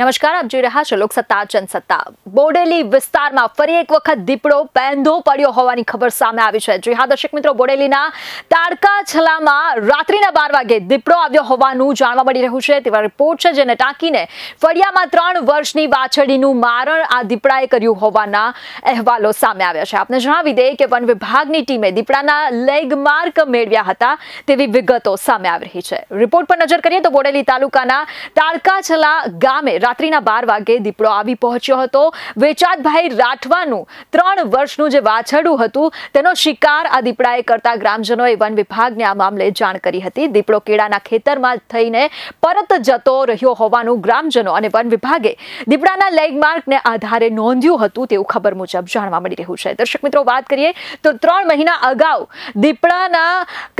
નમસ્કાર આપ જોઈ રહ્યા છો લોકસત્તા જનસત્તા બોડેલી વિસ્તારમાં ફરી એક વખત દીપડો પેંધો પડ્યો હોવાની ખબર સામે આવી છે જી હા દર્શક મિત્રો બોડેલીના તાડકા છલામાં રાત્રિના બાર વાગે દીપડો આવ્યો હોવાનું જાણવા મળી રહ્યું છે તેવા રિપોર્ટ છે જેને ટાંકીને ફળિયામાં ત્રણ વર્ષની વાછડીનું મારણ આ દીપડાએ કર્યું હોવાના અહેવાલો સામે આવ્યા છે આપને જણાવી દઈએ કે વન વિભાગની ટીમે દીપડાના લેગ માર્ક મેળવ્યા હતા તેવી વિગતો સામે આવી રહી છે રિપોર્ટ પર નજર કરીએ તો બોડેલી તાલુકાના તાડકાછલા ગામે રાત્રિના બાર વાગે દીપડો આવી પહોંચ્યો હતો વેચાતભાઈ રાઠવાનું ત્રણ વર્ષનું જે વાછરડું હતું તેનો શિકાર આ દીપડાએ કરતા ગ્રામજનોએ વન વિભાગને આ મામલે જાણ કરી હતી દીપડો કેળાના ખેતરમાં થઈને પરત જતો રહ્યો હોવાનું ગ્રામજનો અને વન વિભાગે દીપડાના લેગ માર્કને આધારે નોંધ્યું હતું તેવું ખબર મુજબ જાણવા મળી રહ્યું છે દર્શક મિત્રો વાત કરીએ તો ત્રણ મહિના અગાઉ દીપડાના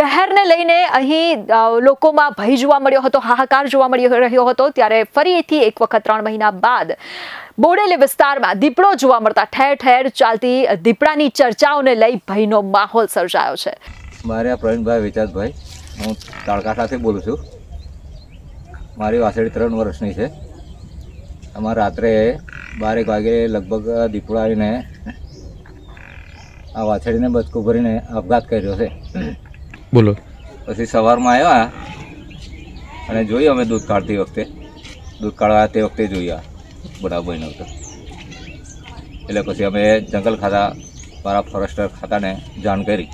કહેરને લઈને અહીં લોકોમાં ભય જોવા મળ્યો હતો હાહાકાર જોવા મળી રહ્યો હતો ત્યારે ફરીથી એક વખત વખત ત્રણ મહિના બાદ બોડેલી વિસ્તારમાં દીપડો જોવા મળતા ઠેર ઠેર ચાલતી દીપડાની ચર્ચાઓને લઈ ભયનો માહોલ સર્જાયો છે મારે પ્રવીણભાઈ વિચાસભાઈ હું તાળકા સાથે બોલું છું મારી વાસળી ત્રણ વર્ષની છે અમારે રાત્રે બારેક વાગે લગભગ દીપડાવીને આ વાછડીને બચકો ભરીને આપઘાત કર્યો છે બોલો પછી સવારમાં આવ્યા અને જોયું અમે દૂધ કાઢતી વખતે દૂધ કાઢવા તે વખતે જોયા બધા બન્યો હતો એટલે પછી અમે જંગલ ખાતા મારા ફોરેસ્ટર ખાતાને જાણ કરી